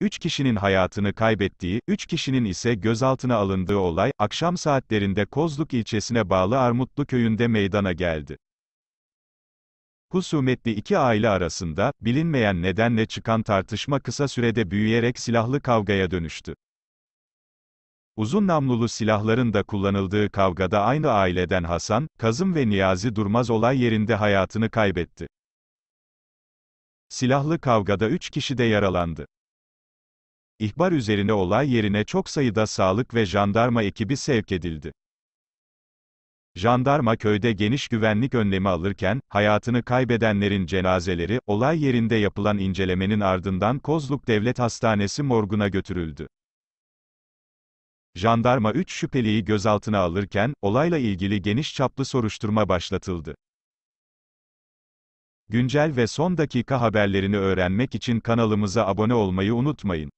3 kişinin hayatını kaybettiği, 3 kişinin ise gözaltına alındığı olay, akşam saatlerinde Kozluk ilçesine bağlı Armutlu köyünde meydana geldi. Husumetli iki aile arasında, bilinmeyen nedenle çıkan tartışma kısa sürede büyüyerek silahlı kavgaya dönüştü. Uzun namlulu silahların da kullanıldığı kavgada aynı aileden Hasan, Kazım ve Niyazi Durmaz olay yerinde hayatını kaybetti. Silahlı kavgada üç kişi de yaralandı. İhbar üzerine olay yerine çok sayıda sağlık ve jandarma ekibi sevk edildi. Jandarma köyde geniş güvenlik önlemi alırken, hayatını kaybedenlerin cenazeleri, olay yerinde yapılan incelemenin ardından Kozluk Devlet Hastanesi morguna götürüldü. Jandarma 3 şüpheliyi gözaltına alırken, olayla ilgili geniş çaplı soruşturma başlatıldı. Güncel ve son dakika haberlerini öğrenmek için kanalımıza abone olmayı unutmayın.